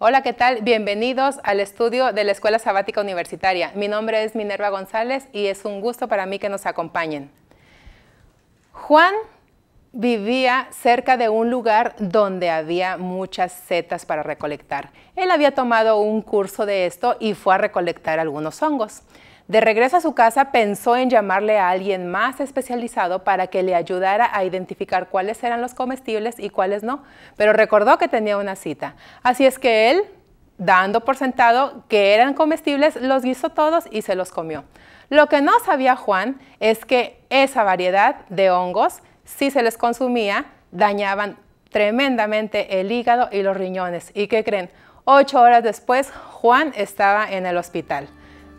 Hola, ¿qué tal? Bienvenidos al estudio de la Escuela Sabática Universitaria. Mi nombre es Minerva González y es un gusto para mí que nos acompañen. Juan vivía cerca de un lugar donde había muchas setas para recolectar. Él había tomado un curso de esto y fue a recolectar algunos hongos. De regreso a su casa, pensó en llamarle a alguien más especializado para que le ayudara a identificar cuáles eran los comestibles y cuáles no, pero recordó que tenía una cita. Así es que él, dando por sentado que eran comestibles, los guisó todos y se los comió. Lo que no sabía Juan es que esa variedad de hongos, si se les consumía, dañaban tremendamente el hígado y los riñones. ¿Y qué creen? Ocho horas después, Juan estaba en el hospital.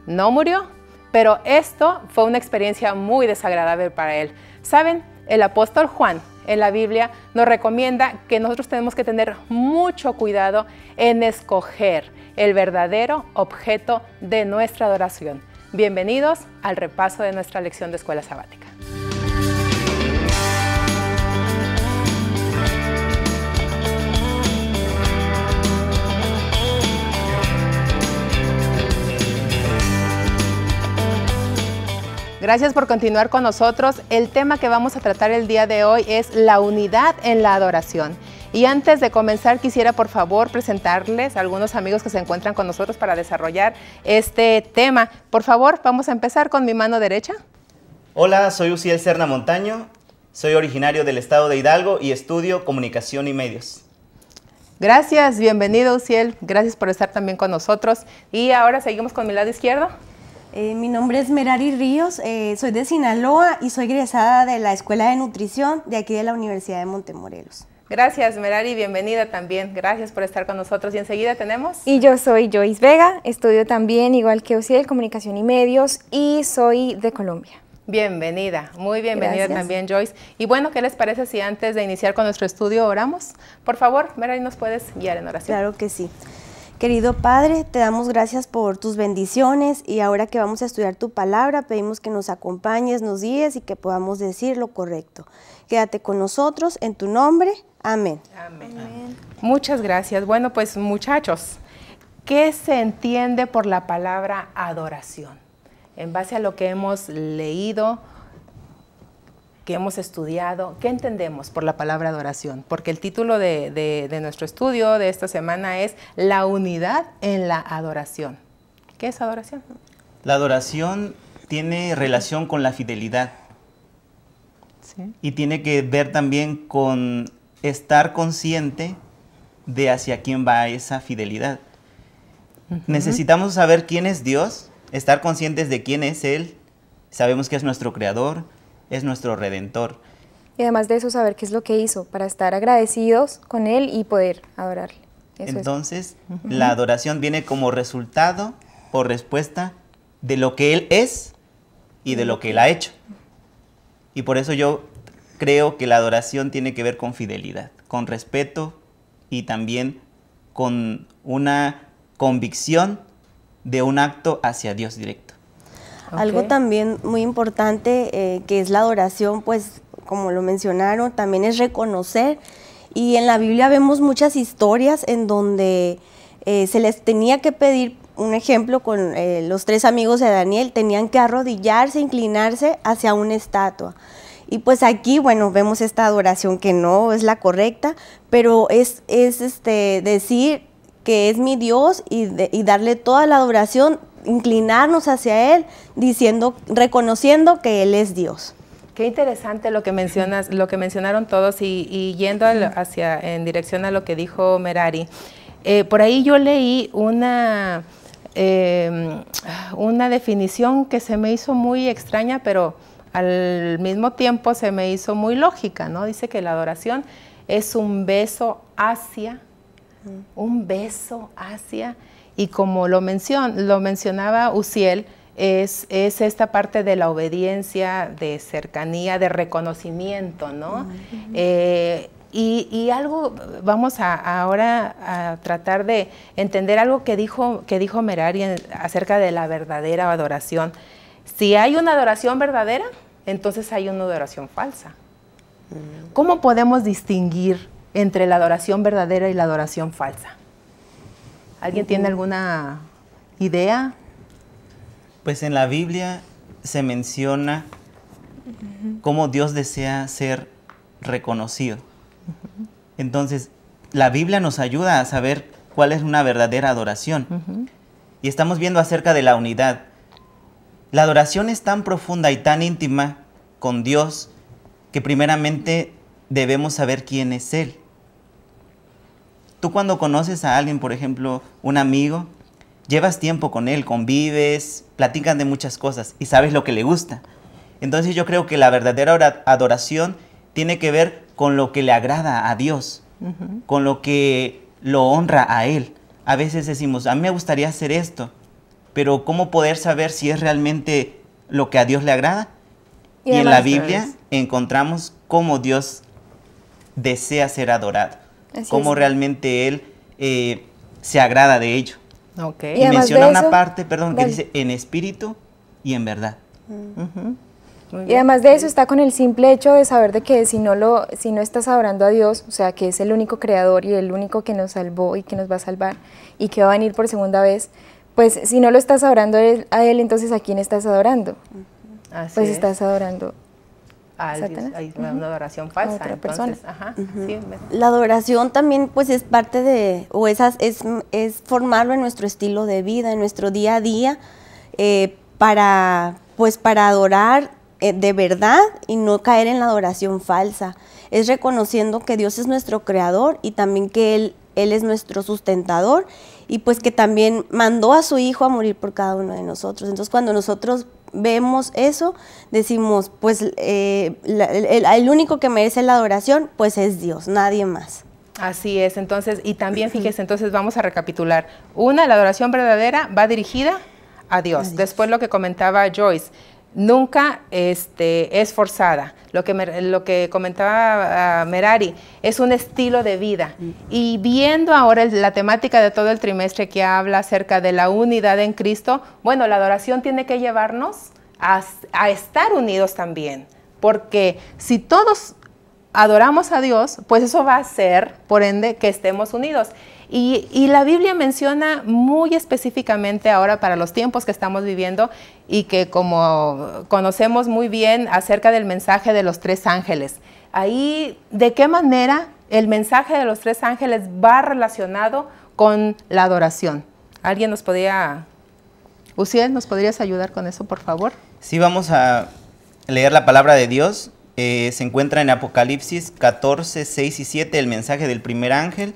No murió, pero esto fue una experiencia muy desagradable para él. ¿Saben? El apóstol Juan en la Biblia nos recomienda que nosotros tenemos que tener mucho cuidado en escoger el verdadero objeto de nuestra adoración. Bienvenidos al repaso de nuestra lección de escuela sabática. Gracias por continuar con nosotros. El tema que vamos a tratar el día de hoy es la unidad en la adoración. Y antes de comenzar, quisiera por favor presentarles a algunos amigos que se encuentran con nosotros para desarrollar este tema. Por favor, vamos a empezar con mi mano derecha. Hola, soy Uciel Serna Montaño, soy originario del estado de Hidalgo y estudio comunicación y medios. Gracias, bienvenido Uciel, gracias por estar también con nosotros. Y ahora seguimos con mi lado izquierdo. Eh, mi nombre es Merari Ríos, eh, soy de Sinaloa y soy egresada de la Escuela de Nutrición de aquí de la Universidad de Montemorelos. Gracias Merari, bienvenida también, gracias por estar con nosotros y enseguida tenemos... Y yo soy Joyce Vega, estudio también igual que UCI de Comunicación y Medios y soy de Colombia. Bienvenida, muy bienvenida también Joyce. Y bueno, ¿qué les parece si antes de iniciar con nuestro estudio oramos? Por favor, Merari, ¿nos puedes guiar en oración? Claro que sí. Querido Padre, te damos gracias por tus bendiciones y ahora que vamos a estudiar tu palabra, pedimos que nos acompañes, nos guíes y que podamos decir lo correcto. Quédate con nosotros en tu nombre. Amén. Amén. Muchas gracias. Bueno, pues muchachos, ¿qué se entiende por la palabra adoración? En base a lo que hemos leído, que hemos estudiado, ¿qué entendemos por la palabra adoración? Porque el título de, nuestro estudio de esta semana es La unidad en la adoración. ¿Qué es adoración? La adoración tiene relación con la fidelidad. Y tiene que ver también con estar consciente de hacia quién va esa fidelidad. Necesitamos saber quién es Dios, estar conscientes de quién es Él. Sabemos que es nuestro creador, es nuestro redentor. Y además de eso, saber qué es lo que hizo para estar agradecidos con Él y poder adorarle. Entonces, la adoración viene como resultado o respuesta de lo que Él es y de lo que Él ha hecho. Y por eso yo creo que la adoración tiene que ver con fidelidad, con respeto y también con una convicción de un acto hacia Dios directo. Algo también muy importante eh, que es la adoración, pues como lo mencionaron, también es reconocer. Y en la Biblia vemos muchas historias en donde eh, se les tenía que pedir, un ejemplo con eh, los tres amigos de Daniel, tenían que arrodillarse, inclinarse hacia una estatua. Y pues aquí, bueno, vemos esta adoración que no es la correcta, pero es, es este, decir que es mi Dios y, y darle toda la adoración inclinarnos hacia Él, diciendo, reconociendo que Él es Dios. Qué interesante lo que mencionas, lo que mencionaron todos y, yendo hacia, en dirección a lo que dijo Merari. Eh, por ahí yo leí una, em, una definición que se me hizo muy extraña, pero al mismo tiempo se me hizo muy lógica, ¿no? Dice que la adoración es un beso hacia, un beso hacia y como lo, lo mencionaba Uciel, es, esta parte de la obediencia, de cercanía, de reconocimiento, ¿no? Eh, y, algo, vamos a, ahora a tratar de entender algo que dijo, que dijo Merari acerca de la verdadera adoración. Si hay una adoración verdadera, entonces hay una adoración falsa. Mm. ¿Cómo podemos distinguir entre la adoración verdadera y la adoración falsa? ¿Alguien tiene alguna idea? Pues en la Biblia se menciona cómo Dios desea ser reconocido. Entonces, la Biblia nos ayuda a saber cuál es una verdadera adoración. Y estamos viendo acerca de la unidad. La adoración es tan profunda y tan íntima con Dios que primeramente debemos saber quién es Él. Tú cuando conoces a alguien, por ejemplo, un amigo, llevas tiempo con él, convives, platican de muchas cosas y sabes lo que le gusta. Entonces yo creo que la verdadera adoración tiene que ver con lo que le agrada a Dios, con lo que lo honra a Él. A veces decimos, a mí me gustaría hacer esto, pero ¿cómo poder saber si es realmente lo que a Dios le agrada? y en la Biblia pues, encontramos cómo Dios desea ser adorado. Como cómo realmente él eh, se agrada de ello. Y, menciona una parte, perdón, que dice en espíritu y en verdad. Mm. Y además de eso está con el simple hecho de saber de que si no, lo, si no estás adorando a Dios, o sea, que es el único creador y el único que nos salvó y que nos va a salvar y que va a venir por segunda vez, pues si no lo estás adorando a Él, entonces ¿a quién estás adorando? pues estás adorando una, adoración falsa. entonces, la adoración también pues es parte de, o esas, es, es formarlo en nuestro estilo de vida, en nuestro día a día, eh, para, pues para adorar eh, de verdad y no caer en la adoración falsa. Es reconociendo que Dios es nuestro creador y también que Él, Él es nuestro sustentador y pues que también mandó a su Hijo a morir por cada uno de nosotros. Entonces cuando nosotros vemos eso, decimos, pues eh, el, el único que merece la adoración, pues es Dios, nadie más. Así es, entonces, y también fíjese, entonces vamos a recapitular. Una, la adoración verdadera va dirigida a Dios. Después lo que comentaba Joyce, nunca este, es forzada. Lo que, lo que comentaba ah, Merari, es un estilo de vida. Mm. Y viendo ahora la temática de todo el trimestre que habla acerca de la unidad en Cristo, bueno, la adoración tiene que llevarnos a, a estar unidos también. Porque si todos adoramos a Dios, pues eso va a ser, por ende, que estemos unidos. Y, la Biblia menciona muy específicamente ahora para los tiempos que estamos viviendo y que como conocemos muy bien acerca del mensaje de los tres ángeles. Ahí, ¿de qué manera el mensaje de los tres ángeles va relacionado con la adoración? ¿Alguien nos podría, Usiel, nos podrías ayudar con eso, por favor? Sí, vamos a leer la palabra de Dios. Eh, se encuentra en Apocalipsis 14, 6 y 7, el mensaje del primer ángel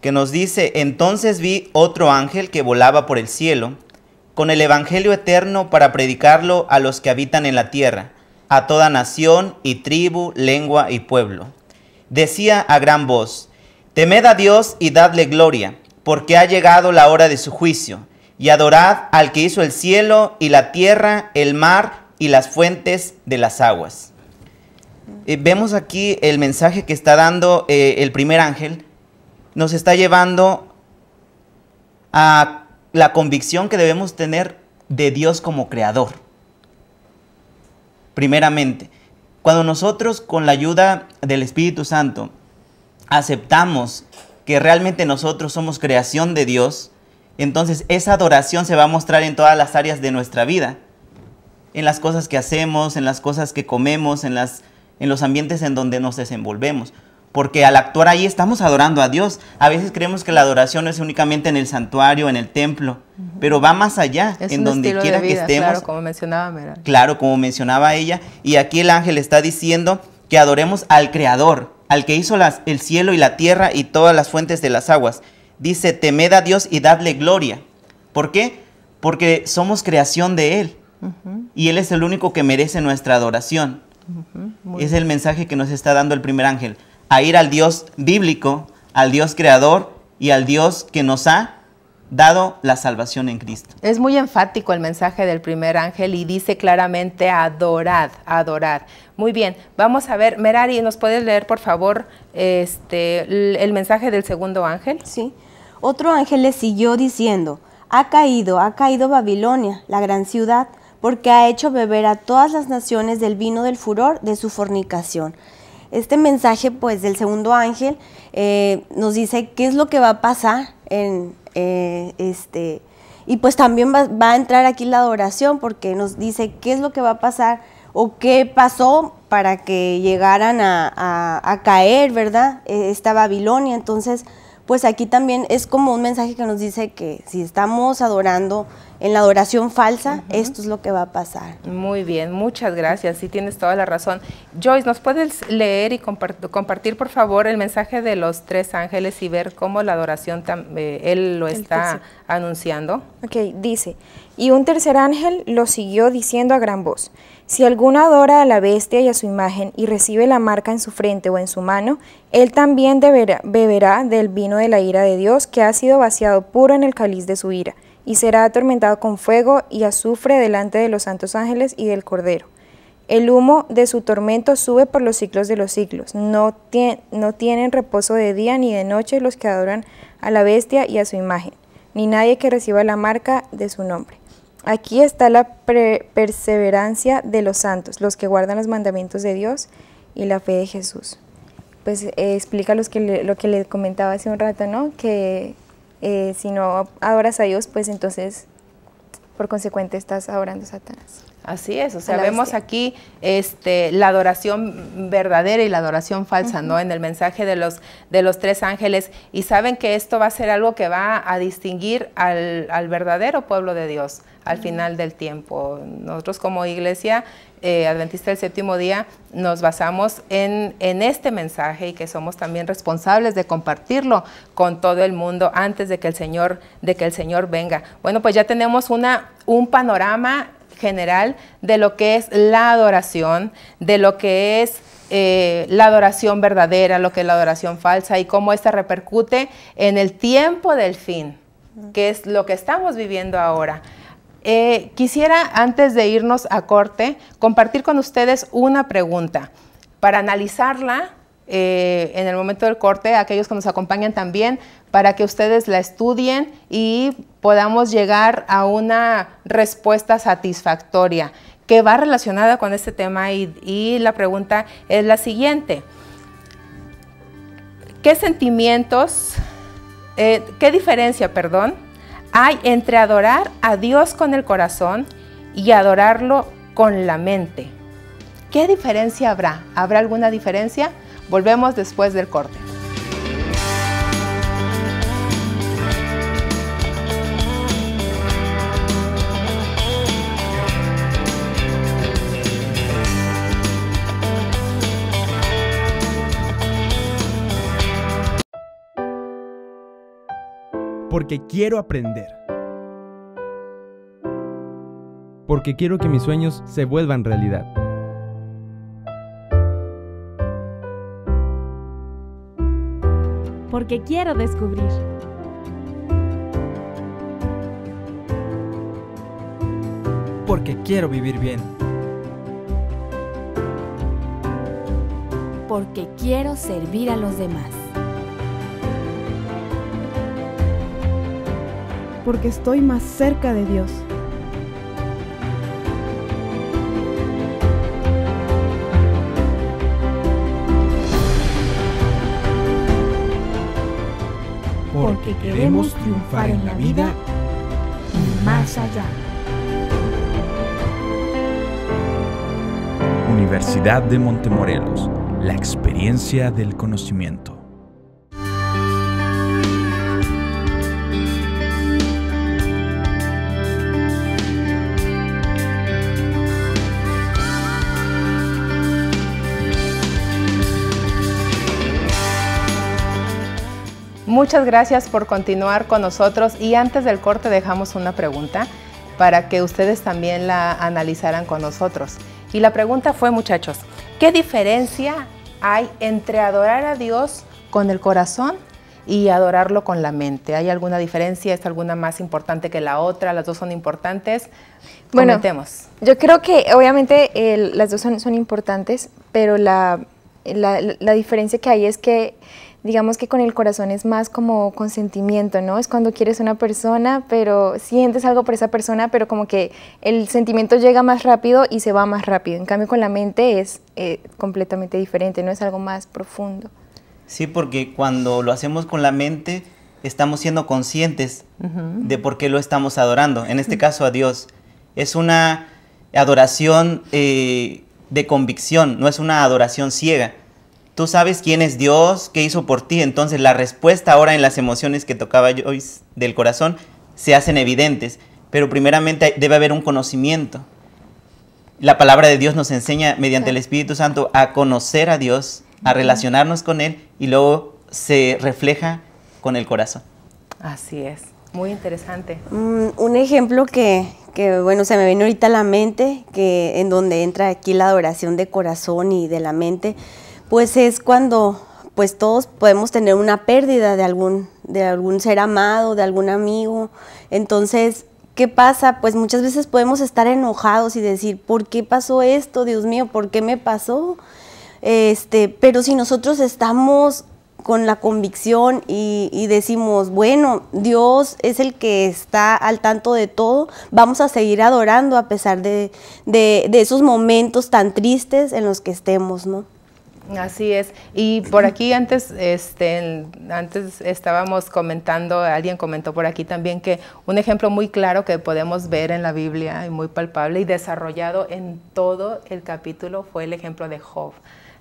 que nos dice, entonces vi otro ángel que volaba por el cielo, con el Evangelio eterno para predicarlo a los que habitan en la tierra, a toda nación y tribu, lengua y pueblo. Decía a gran voz, Temed a Dios y dadle gloria, porque ha llegado la hora de su juicio, y adorad al que hizo el cielo y la tierra, el mar y las fuentes de las aguas. Eh, vemos aquí el mensaje que está dando eh, el primer ángel, nos está llevando a la convicción que debemos tener de Dios como creador. Primeramente, cuando nosotros con la ayuda del Espíritu Santo aceptamos que realmente nosotros somos creación de Dios, entonces esa adoración se va a mostrar en todas las áreas de nuestra vida, en las cosas que hacemos, en las cosas que comemos, en, las, en los ambientes en donde nos desenvolvemos porque al actuar ahí estamos adorando a Dios. A veces creemos que la adoración es únicamente en el santuario, en el templo, pero va más allá, en donde quiera que estemos. Claro, como mencionaba Claro, como mencionaba ella. Y aquí el ángel está diciendo que adoremos al Creador, al que hizo las, el cielo y la tierra y todas las fuentes de las aguas. Dice, temed a Dios y dadle gloria. ¿Por qué? Porque somos creación de Él. Y Él es el único que merece nuestra adoración. Es el mensaje que nos está dando el primer ángel a ir al Dios bíblico, al Dios creador y al Dios que nos ha dado la salvación en Cristo. Es muy enfático el mensaje del primer ángel y dice claramente adorad, adorad. Muy bien, vamos a ver, Merari, ¿nos puedes leer por favor este, el, el mensaje del segundo ángel? Sí. Otro ángel le siguió diciendo, ha caído, ha caído Babilonia, la gran ciudad, porque ha hecho beber a todas las naciones del vino del furor de su fornicación. Este mensaje pues del segundo ángel eh, nos dice qué es lo que va a pasar en eh, este... Y pues también va, a entrar aquí la adoración porque nos dice qué es lo que va a pasar o qué pasó para que llegaran a, a caer, ¿verdad? E, esta Babilonia. Entonces, pues aquí también es como un mensaje que nos dice que si estamos adorando, en la adoración falsa, esto es lo que va a pasar. Muy bien, muchas gracias, sí tienes toda la razón. Joyce, ¿nos puedes leer y compartir por favor el mensaje de los tres ángeles y ver cómo la adoración eh, él lo está anunciando? Ok, dice, y un tercer ángel lo siguió diciendo a gran voz, si alguno adora a la bestia y a su imagen y recibe la marca en su frente o en su mano, él también beberá del vino de la ira de Dios que ha sido vaciado puro en el cáliz de su ira y será atormentado con fuego y azufre delante de los santos ángeles y del Cordero. El humo de su tormento sube por los siglos de los siglos. No, tienen reposo de día ni de noche los que adoran a la bestia y a su imagen, ni nadie que reciba la marca de su nombre. Aquí está la perseverancia de los santos, los que guardan los mandamientos de Dios y la fe de Jesús. Pues eh, explica los que lo que le comentaba hace un rato, ¿no? Que eh, si no adoras a Dios, pues entonces, por consecuente, estás adorando a Satanás. Así es, o sea, vemos aquí este, la adoración verdadera y la adoración falsa, ¿no? En el mensaje de los, de los tres ángeles. Y saben que esto va a ser algo que va a distinguir al, verdadero pueblo de Dios al final del tiempo. Nosotros como iglesia eh, adventista del séptimo día nos basamos en, en, este mensaje y que somos también responsables de compartirlo con todo el mundo antes de que el Señor, de que el Señor venga. Bueno, pues ya tenemos una, un panorama general de lo que es la adoración, de lo que es eh, la adoración verdadera, lo que es la adoración falsa y cómo esta repercute en el tiempo del fin, que es lo que estamos viviendo ahora. Eh, quisiera, antes de irnos a corte, compartir con ustedes una pregunta para analizarla eh, en el momento del corte, aquellos que nos acompañan también, para que ustedes la estudien y podamos llegar a una respuesta satisfactoria que va relacionada con este tema y, la pregunta es la siguiente. ¿Qué sentimientos, eh, qué diferencia, perdón, hay entre adorar a Dios con el corazón y adorarlo con la mente? ¿Qué diferencia habrá? ¿Habrá alguna diferencia? Volvemos después del corte. porque quiero aprender. Porque quiero que mis sueños se vuelvan realidad. Porque quiero descubrir. Porque quiero vivir bien. Porque quiero servir a los demás. porque estoy más cerca de Dios. Porque queremos triunfar en la vida y más allá. Universidad de Montemorelos, la experiencia del conocimiento. Muchas gracias por continuar con nosotros y antes del corte dejamos una pregunta para que ustedes también la analizaran con nosotros. Y la pregunta fue, muchachos, ¿qué diferencia hay entre adorar a Dios con el corazón y adorarlo con la mente? ¿Hay alguna diferencia? ¿Es alguna más importante que la otra? ¿Las dos son importantes? Bueno, Comentemos. yo creo que obviamente las dos son, son importantes, pero la, la diferencia que hay es que digamos que con el corazón es más como consentimiento, ¿no? Es cuando quieres una persona, pero sientes algo por esa persona, pero como que el sentimiento llega más rápido y se va más rápido. En cambio, con la mente es eh, completamente diferente, ¿no? Es algo más profundo. Sí, porque cuando lo hacemos con la mente, estamos siendo conscientes de por qué lo estamos adorando, en este caso a Dios. Es una adoración eh, de convicción, no es una adoración ciega Tú sabes quién es Dios, qué hizo por ti. Entonces la respuesta ahora en las emociones que tocaba Joyce del corazón se hacen evidentes. Pero primeramente debe haber un conocimiento. La palabra de Dios nos enseña mediante el Espíritu Santo a conocer a Dios, a relacionarnos con Él y luego se refleja con el corazón. Así es, muy interesante. Mm, un ejemplo que, bueno, se me vino ahorita a la mente, que en donde entra aquí la adoración de corazón y de la mente pues es cuando pues todos podemos tener una pérdida de algún, de algún ser amado, de algún amigo. Entonces, ¿qué pasa? Pues muchas veces podemos estar enojados y decir, ¿por qué pasó esto? Dios mío, ¿por qué me pasó? Este, pero si nosotros estamos con la convicción y, decimos, bueno, Dios es el que está al tanto de todo, vamos a seguir adorando a pesar de, de esos momentos tan tristes en los que estemos, ¿no? Así es. Y por aquí antes, este, antes estábamos comentando, alguien comentó por aquí también que un ejemplo muy claro que podemos ver en la Biblia y muy palpable y desarrollado en todo el capítulo fue el ejemplo de Job.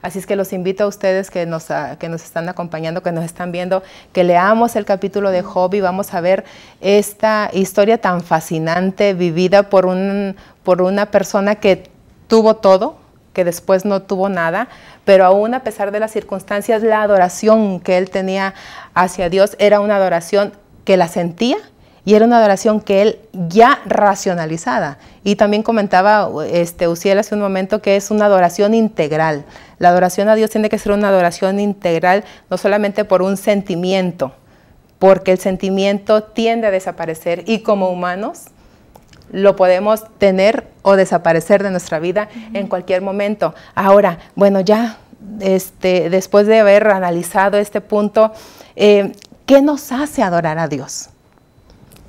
Así es que los invito a ustedes que nos, nos están acompañando, que nos están viendo, que leamos el capítulo de Job y vamos a ver esta historia tan fascinante vivida por, un, por una persona que tuvo todo, que después no tuvo nada, pero aún a pesar de las circunstancias, la adoración que él tenía hacia Dios era una adoración que la sentía y era una adoración que él ya racionalizada. Y también comentaba este, Uciel hace un momento que es una adoración integral. La adoración a Dios tiene que ser una adoración integral, no solamente por un sentimiento, porque el sentimiento tiende a desaparecer y como humanos lo podemos tener o desaparecer de nuestra vida en cualquier momento. Ahora, bueno, ya este, después de haber analizado este punto, eh, ¿qué nos hace adorar a Dios?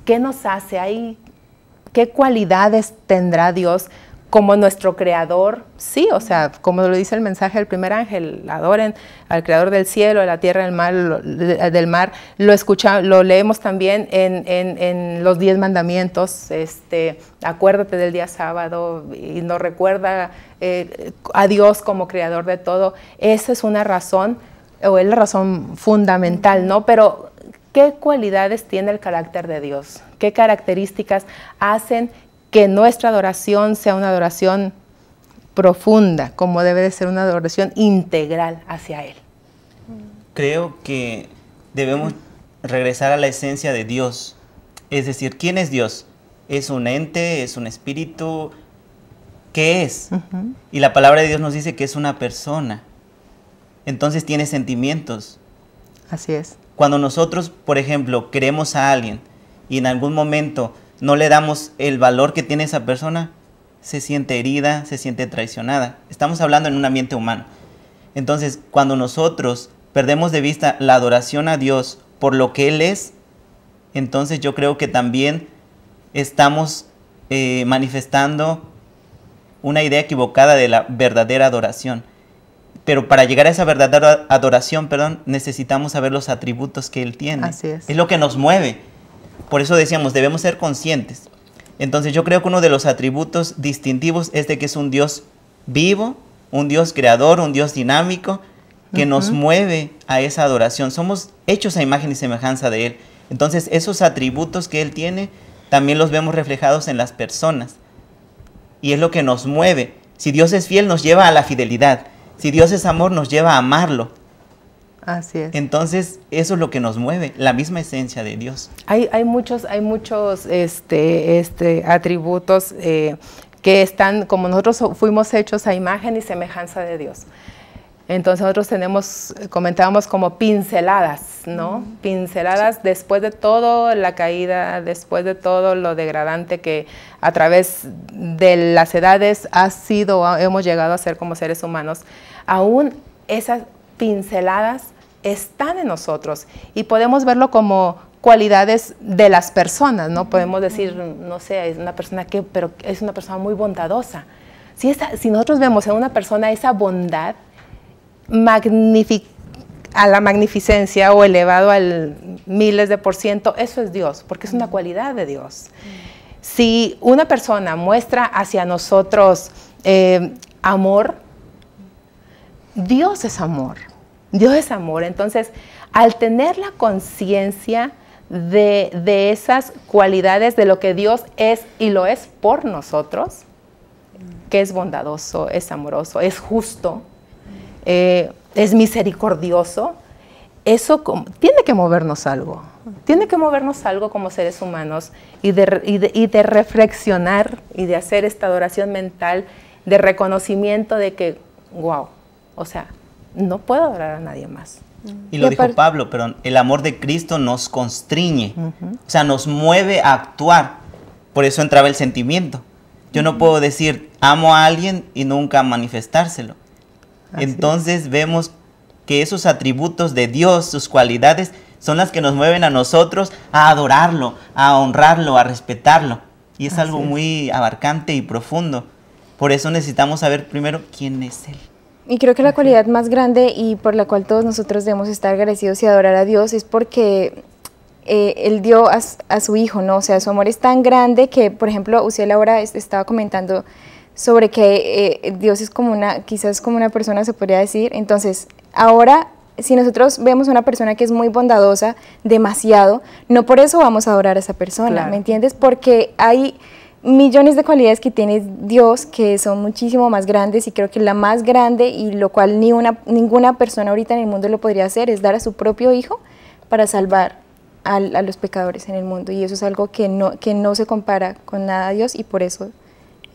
¿Qué nos hace? ahí? ¿Qué cualidades tendrá Dios? como nuestro creador, sí, o sea, como lo dice el mensaje del primer ángel, adoren al creador del cielo, de la tierra, del mar, lo, lo escuchamos, lo leemos también en, los diez mandamientos, este, acuérdate del día sábado y nos recuerda eh, a Dios como creador de todo. Esa es una razón, o es la razón fundamental, ¿no? Pero, ¿qué cualidades tiene el carácter de Dios? ¿Qué características hacen que nuestra adoración sea una adoración profunda, como debe de ser una adoración integral hacia Él. Creo que debemos regresar a la esencia de Dios. Es decir, ¿quién es Dios? ¿Es un ente? ¿Es un espíritu? ¿Qué es? Y la palabra de Dios nos dice que es una persona. Entonces tiene sentimientos. Así es. Cuando nosotros, por ejemplo, queremos a alguien y en algún momento no le damos el valor que tiene esa persona, se siente herida, se siente traicionada. Estamos hablando en un ambiente humano. Entonces, cuando nosotros perdemos de vista la adoración a Dios por lo que Él es, entonces yo creo que también estamos eh, manifestando una idea equivocada de la verdadera adoración. Pero para llegar a esa verdadera adoración, perdón, necesitamos saber los atributos que Él tiene. Así es. Es lo que nos mueve. Por eso decíamos, debemos ser conscientes. Entonces yo creo que uno de los atributos distintivos es de que es un Dios vivo, un Dios creador, un Dios dinámico, que nos mueve a esa adoración. Somos hechos a imagen y semejanza de Él. Entonces esos atributos que Él tiene también los vemos reflejados en las personas. Y es lo que nos mueve. Si Dios es fiel, nos lleva a la fidelidad. Si Dios es amor, nos lleva a amarlo. Así es. Entonces, eso es lo que nos mueve, la misma esencia de Dios. Hay, hay muchos, hay muchos este, este, atributos eh, que están, como nosotros fuimos hechos a imagen y semejanza de Dios. Entonces nosotros tenemos, comentábamos como pinceladas, ¿no? Pinceladas después de todo la caída, después de todo lo degradante que a través de las edades ha sido, hemos llegado a ser como seres humanos. Aún esas pinceladas están en nosotros y podemos verlo como cualidades de las personas, ¿no? Podemos decir, no sé, es una persona que, pero es una persona muy bondadosa. Si, si nosotros vemos en una persona esa bondad a la magnificencia o elevado al miles de por ciento, eso es Dios, porque es una mm. cualidad de Dios. Si una persona muestra hacia nosotros eh, amor, Dios es amor, Dios es amor. Entonces, al tener la conciencia de, esas cualidades, de lo que Dios es y lo es por nosotros, que es bondadoso, es amoroso, es justo, eh, es misericordioso, eso tiene que movernos algo, tiene que movernos algo como seres humanos y de, y de, reflexionar y de hacer esta adoración mental de reconocimiento de que, wow, o sea, no puedo adorar a nadie más. Y lo dijo Pablo, pero el amor de Cristo nos constriñe, o sea, nos mueve a actuar. Por eso entraba el sentimiento. Yo no puedo decir amo a alguien y nunca manifestárselo. Entonces vemos que esos atributos de Dios, sus cualidades, son las que nos mueven a nosotros a adorarlo, a honrarlo, a respetarlo. Y es algo muy abarcante y profundo. Por eso necesitamos saber primero quién es Él. Y creo que la cualidad más grande y por la cual todos nosotros debemos estar agradecidos y adorar a Dios es porque eh, Él dio a, su Hijo, ¿no? O sea, su amor es tan grande que, por ejemplo, Usiel ahora estaba comentando sobre que eh, Dios es como una, quizás como una persona se podría decir. Entonces, ahora, si nosotros vemos una persona que es muy bondadosa, demasiado, no por eso vamos a adorar a esa persona, ¿me entiendes? Porque hay millones de cualidades que tiene Dios que son muchísimo más grandes y creo que la más grande y lo cual ni una, ninguna persona ahorita en el mundo lo podría hacer es dar a su propio hijo para salvar a, los pecadores en el mundo y eso es algo que no, que no se compara con nada a Dios y por eso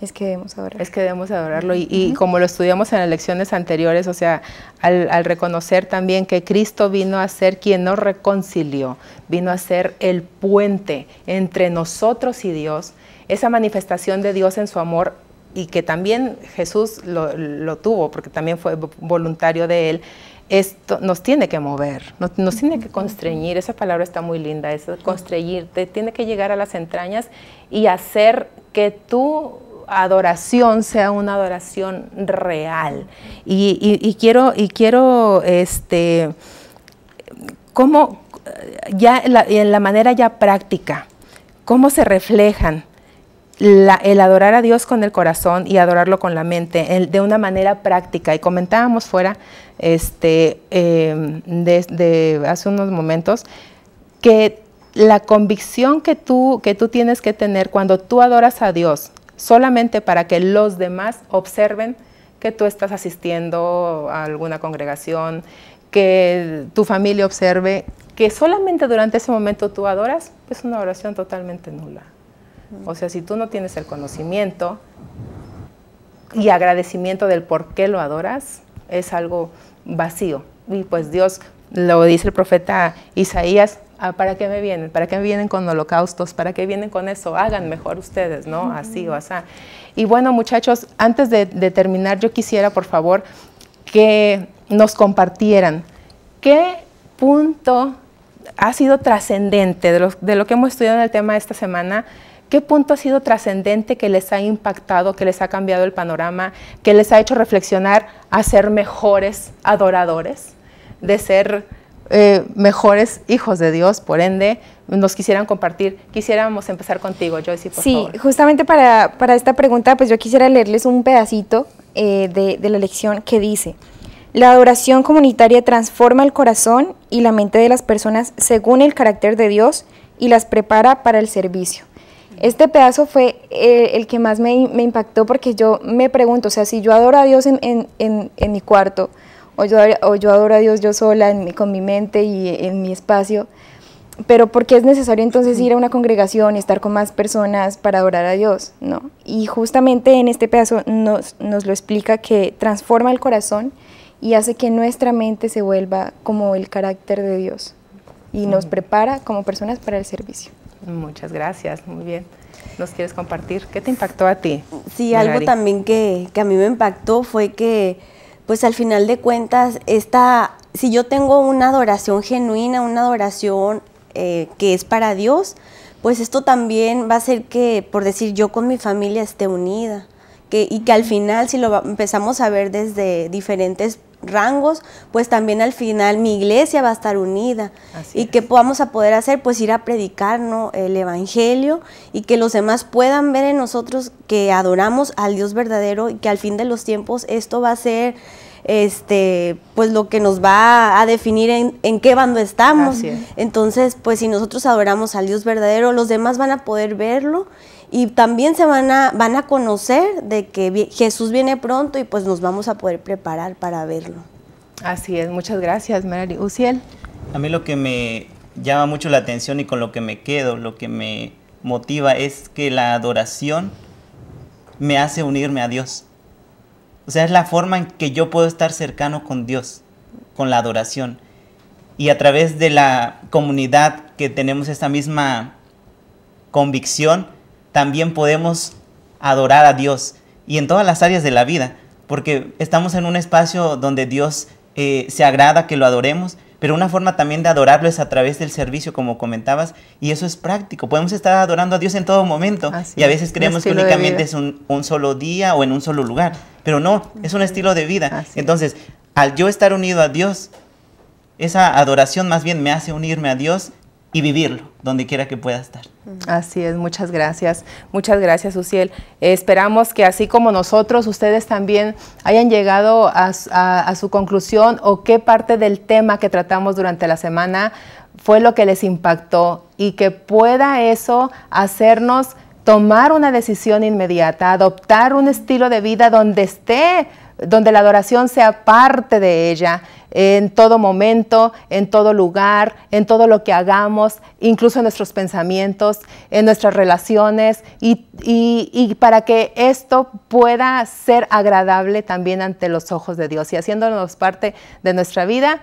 es que debemos adorarlo. Es que debemos adorarlo. Y, como lo estudiamos en las lecciones anteriores, o sea, al, al, reconocer también que Cristo vino a ser quien nos reconcilió, vino a ser el puente entre nosotros y Dios, esa manifestación de Dios en su amor y que también Jesús lo, tuvo, porque también fue voluntario de él, esto nos tiene que mover, nos, tiene que constreñir, esa palabra está muy linda, es te tiene que llegar a las entrañas y hacer que tu adoración sea una adoración real. Y, quiero, y quiero, este, cómo, ya la, en la manera ya práctica, cómo se reflejan el adorar a Dios con el corazón y adorarlo con la mente de una manera práctica. Y comentábamos fuera este, desde em, hace unos momentos que la convicción que tú, que tú tienes que tener cuando tú adoras a Dios solamente para que los demás observen que tú estás asistiendo a alguna congregación, que tu familia observe, que solamente durante ese momento tú adoras, es una oración totalmente nula. O sea, si tú no tienes el conocimiento y agradecimiento del por qué lo adoras, es algo vacío. Y pues Dios, lo dice el profeta Isaías, ah, ¿para qué me vienen? ¿Para qué me vienen con holocaustos? ¿Para qué vienen con eso? Hagan mejor ustedes, ¿no? Así o así. Y bueno, muchachos, antes de, terminar, yo quisiera, por favor, que nos compartieran qué punto ha sido trascendente de, de lo, que hemos estudiado en el tema esta semana, ¿Qué punto ha sido trascendente que les ha impactado, que les ha cambiado el panorama, que les ha hecho reflexionar a ser mejores adoradores, de ser eh, mejores hijos de Dios, por ende, nos quisieran compartir. Quisiéramos empezar contigo, Joyce, por sí, favor. Sí, justamente para, esta pregunta, pues yo quisiera leerles un pedacito eh, de, de la lección que dice, la adoración comunitaria transforma el corazón y la mente de las personas según el carácter de Dios y las prepara para el servicio. Este pedazo fue eh, el que más me, impactó porque yo me pregunto, o sea, si yo adoro a Dios en, mi cuarto, o yo, adoro a Dios yo sola con mi mente y en mi espacio, pero ¿por qué es necesario entonces ir a una congregación y estar con más personas para adorar a Dios? ¿no? Y justamente en este pedazo nos lo explica que transforma el corazón y hace que nuestra mente se vuelva como el carácter de Dios y nos mm. prepara como personas para el servicio. Muchas gracias, muy bien. ¿Nos quieres compartir? ¿Qué te impactó a ti? Sí, algo también que, a mí me impactó fue que, pues al final de cuentas, esta, si yo tengo una adoración genuina, una adoración eh, que es para Dios, pues esto también va a ser que, por decir, yo con mi familia esté unida. Que, y que al final, si lo empezamos a ver desde diferentes rangos, pues también al final mi iglesia va a estar unida. y que podamos a poder hacer, pues ir a predicar el Evangelio y que los demás puedan ver en nosotros que adoramos al Dios verdadero y que al fin de los tiempos esto va a ser este, pues lo que nos va a definir en, qué bando estamos. Entonces, pues si nosotros adoramos al Dios verdadero, los demás van a poder verlo y también se van a, van a conocer de que Jesús viene pronto y pues nos vamos a poder preparar para verlo. Así es, muchas gracias, Mary. Uciel. A mí lo que me llama mucho la atención y con lo que me quedo, lo que me motiva es que la adoración me hace unirme a Dios. O sea, es la forma en que yo puedo estar cercano con Dios, con la adoración. Y a través de la comunidad que tenemos esta misma convicción, también podemos adorar a Dios y en todas las áreas de la vida, porque estamos en un espacio donde Dios eh, se agrada que lo adoremos, pero una forma también de adorarlo es a través del servicio, como comentabas, y eso es práctico. Podemos estar adorando a Dios en todo momento y a veces creemos que únicamente es un, solo día o en un solo lugar, pero no, es un estilo de vida. Entonces, al yo estar unido a Dios, esa adoración más bien me hace unirme a Dios y vivirlo donde quiera que pueda estar. Así es, muchas gracias. Muchas gracias, Uciel. Eh, esperamos que así como nosotros, ustedes también hayan llegado a su conclusión o qué parte del tema que tratamos durante la semana fue lo que les impactó y que pueda eso hacernos tomar una decisión inmediata, adoptar un estilo de vida donde esté, donde la adoración sea parte de ella en todo momento, en todo lugar, en todo lo que hagamos, incluso en nuestros pensamientos, en nuestras relaciones, y, para que esto pueda ser agradable también ante los ojos de Dios y haciéndonos parte de nuestra vida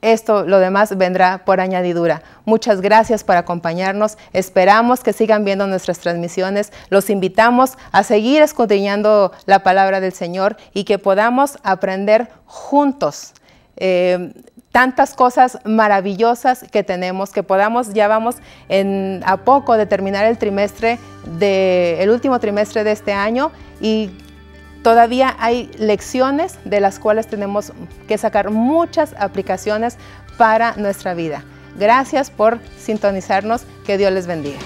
esto, lo demás vendrá por añadidura. Muchas gracias por acompañarnos. Esperamos que sigan viendo nuestras transmisiones. Los invitamos a seguir escudriñando la palabra del Señor y que podamos aprender juntos. Eh, tantas cosas maravillosas que tenemos, que podamos, ya vamos en, a poco de terminar el trimestre, de, el último trimestre de este año y Todavía hay lecciones de las cuales tenemos que sacar muchas aplicaciones para nuestra vida. Gracias por sintonizarnos. Que Dios les bendiga.